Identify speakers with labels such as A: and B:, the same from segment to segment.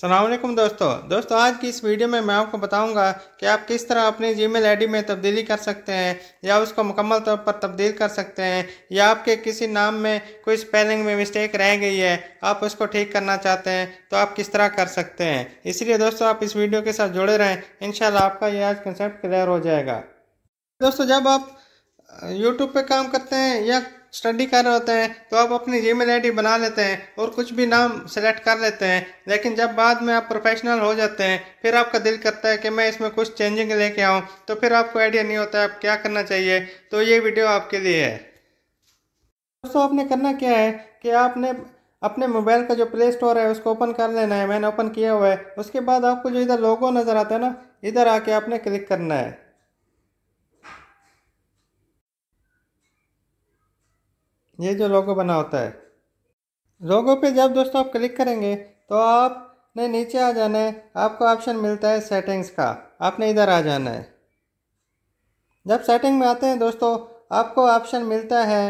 A: सलामकुम दोस्तों दोस्तों आज की इस वीडियो में मैं आपको बताऊंगा कि आप किस तरह अपनी जीमेल आईडी में तब्दीली कर सकते हैं या उसको मुकम्मल तौर पर तब्दील कर सकते हैं या आपके किसी नाम में कोई स्पेलिंग में मिस्टेक रह गई है आप उसको ठीक करना चाहते हैं तो आप किस तरह कर सकते हैं इसलिए दोस्तों आप इस वीडियो के साथ जुड़े रहें इन आपका यह आज कंसेप्ट क्लियर हो जाएगा दोस्तों जब आप यूट्यूब पर काम करते हैं या स्टडी कर रहे होते हैं तो आप अपनी जी मेल बना लेते हैं और कुछ भी नाम सेलेक्ट कर लेते हैं लेकिन जब बाद में आप प्रोफेशनल हो जाते हैं फिर आपका दिल करता है कि मैं इसमें कुछ चेंजिंग लेके आऊँ तो फिर आपको आइडिया नहीं होता है आप क्या करना चाहिए तो ये वीडियो आपके लिए है दोस्तों आपने करना क्या है कि आपने अपने मोबाइल का जो प्ले स्टोर है उसको ओपन कर लेना है मैंने ओपन किया हुआ है उसके बाद आपको जो इधर लोगो नज़र आता है ना इधर आके आपने क्लिक करना है ये जो लोगो बना होता है लोगो पे जब दोस्तों आप क्लिक करेंगे तो आपने नीचे आ जाना है आपको ऑप्शन मिलता है सेटिंग्स का आपने इधर आ जाना है जब सेटिंग में आते हैं दोस्तों आपको ऑप्शन मिलता है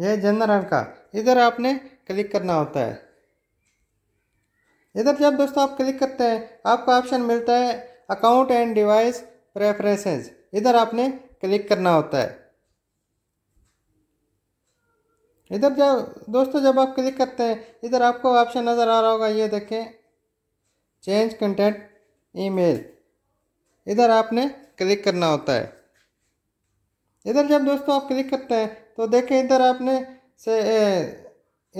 A: यह जनरल का इधर आपने क्लिक करना होता है इधर जब दोस्तों आप क्लिक करते हैं आपको ऑप्शन मिलता है अकाउंट एंड डिवाइस प्रेफरेंसेस इधर आपने क्लिक करना होता है इधर जब दोस्तों जब आप क्लिक करते हैं इधर आपको ऑप्शन नज़र आ रहा होगा ये देखें चेंज कंटेंट ईमेल इधर आपने क्लिक करना होता है इधर जब दोस्तों आप क्लिक करते हैं तो देखें इधर आपने से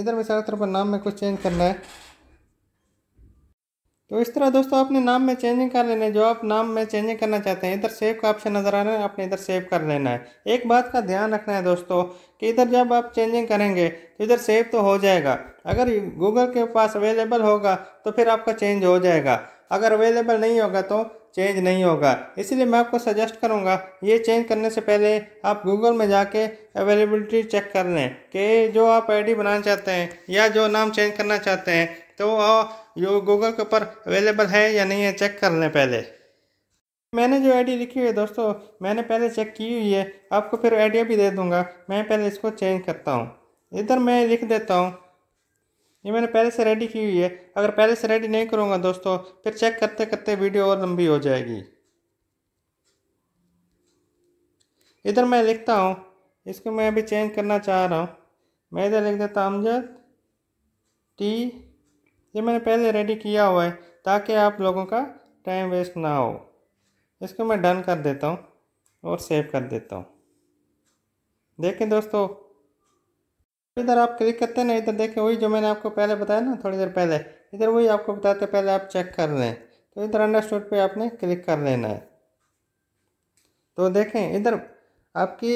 A: इधर मिसाल तौर पर नाम में कुछ चेंज करना है तो इस तरह दोस्तों अपने नाम में चेंजिंग कर लेना है जो आप नाम में चेंजिंग करना चाहते हैं इधर सेव का ऑप्शन नज़र आ रहा है आपने इधर सेव कर लेना है एक बात का ध्यान रखना है दोस्तों कि इधर जब आप चेंजिंग करेंगे तो इधर सेव तो हो जाएगा अगर गूगल के पास अवेलेबल होगा तो फिर आपका चेंज हो जाएगा अगर अवेलेबल नहीं होगा तो चेंज नहीं होगा इसलिए मैं आपको सजेस्ट करूंगा ये चेंज करने से पहले आप गूगल में जाके अवेलेबिलिटी चेक कर लें कि जो आप आईडी बनाना चाहते हैं या जो नाम चेंज करना चाहते हैं तो जो गूगल के ऊपर अवेलेबल है या नहीं है चेक कर लें पहले मैंने जो आईडी लिखी हुई है दोस्तों मैंने पहले चेक की हुई है आपको फिर आइडिया भी दे दूंगा मैं पहले इसको चेंज करता हूँ इधर मैं लिख देता हूँ ये मैंने पहले से रेडी की हुई है अगर पहले से रेडी नहीं करूँगा दोस्तों फिर चेक करते करते वीडियो और लंबी हो जाएगी इधर मैं लिखता हूँ इसको मैं अभी चेंज करना चाह रहा हूँ मैं इधर लिख देता हूँ अमजद टी ये मैंने पहले रेडी किया हुआ है ताकि आप लोगों का टाइम वेस्ट ना हो इसको मैं डन कर देता हूँ और सेव कर देता हूँ देखें दोस्तों इधर आप क्लिक करते हैं ना इधर देखें वही जो मैंने आपको पहले बताया ना थोड़ी देर पहले इधर वही आपको बताते पहले आप चेक कर लें तो इधर अंडरस्टूड पे आपने क्लिक कर लेना है तो देखें इधर आपकी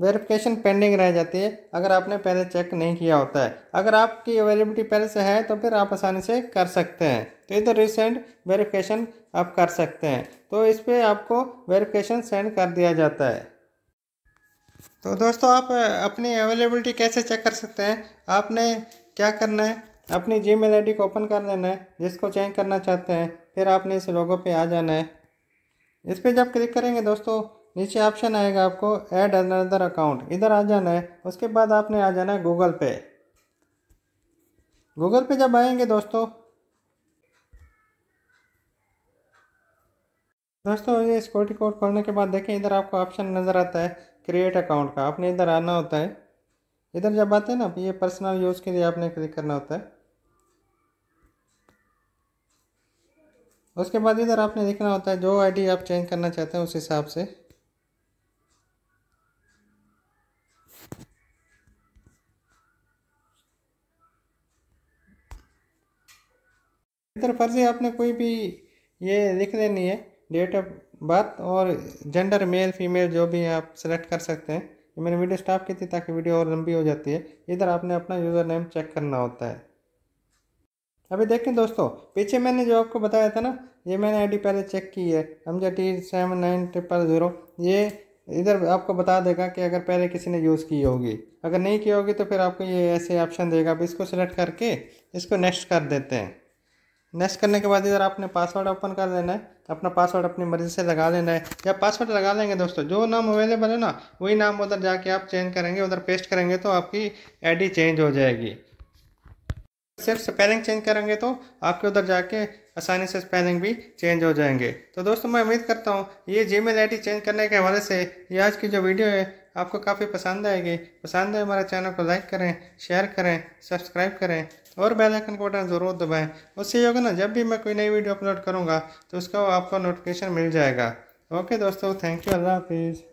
A: वेरिफिकेशन पेंडिंग रह जाती है अगर आपने पहले चेक नहीं किया होता है अगर आपकी अवेलेबिलिटी पहले से है तो फिर आप आसानी से कर सकते हैं तो इधर रिसेंट वेरिफिकेशन आप कर सकते हैं तो इस पर आपको वेरिफिकेशन सेंड कर दिया जाता है तो दोस्तों आप अपनी अवेलेबिलिटी कैसे चेक कर सकते हैं आपने क्या करना है अपनी जी मेल को ओपन कर लेना है जिसको चेंज करना चाहते हैं फिर आपने इस लोगों पर आ जाना है इस पर जब क्लिक करेंगे दोस्तों नीचे ऑप्शन आएगा आपको ऐड अनदर अकाउंट इधर आ जाना है उसके बाद आपने आ जाना है गूगल पे गूगल पे जब आएंगे दोस्तों दोस्तों ये सिक्योरिटी कोड खोलने के बाद देखें इधर आपको ऑप्शन नज़र आता है क्रिएट अकाउंट का आपने इधर आना होता है इधर जब आते हैं ना ये पर्सनल यूज़ के लिए आपने क्लिक करना होता है उसके बाद इधर आपने देखना होता है जो आईडी आप चेंज करना चाहते हैं उस हिसाब से इधर फर्जी आपने कोई भी ये लिख देनी है डेट ऑफ बर्थ और जेंडर मेल फीमेल जो भी आप सेलेक्ट कर सकते हैं ये मैंने वीडियो स्टॉप की थी ताकि वीडियो और लंबी हो जाती है इधर आपने अपना यूज़र नेम चेक करना होता है अभी देखें दोस्तों पीछे मैंने जो आपको बताया था ना ये मैंने आईडी पहले चेक की है हमजा T seven nine triple zero ये इधर आपको बता देगा कि अगर पहले किसी ने यूज़ की होगी अगर नहीं की होगी तो फिर आपको ये ऐसे ऑप्शन देगा अब इसको सिलेक्ट करके इसको नेक्स्ट कर देते हैं नेक्स्ट करने के बाद इधर आपने पासवर्ड ओपन कर लेना है अपना पासवर्ड अपनी मर्ज़ी से लगा लेना है या पासवर्ड लगा लेंगे दोस्तों जो नाम अवेलेबल है ना वही नाम उधर जाके आप चेंज करेंगे उधर पेस्ट करेंगे तो आपकी आईडी चेंज हो जाएगी सिर्फ स्पेलिंग चेंज करेंगे तो आपके उधर जाके आसानी से स्पेलिंग भी चेंज हो जाएंगे तो दोस्तों मैं उम्मीद करता हूँ ये जी मेल चेंज करने के हवाले से ये आज की जो वीडियो है आपको काफ़ी पसंद आएगी पसंद है हमारे चैनल को लाइक करें शेयर करें सब्सक्राइब करें और बेल आइकन का बटन ज़रूर दबाएं उससे ये होगा ना जब भी मैं कोई नई वीडियो अपलोड करूँगा तो उसका आपको नोटिफिकेशन मिल जाएगा ओके दोस्तों थैंक यू अल्लाह हाफिज़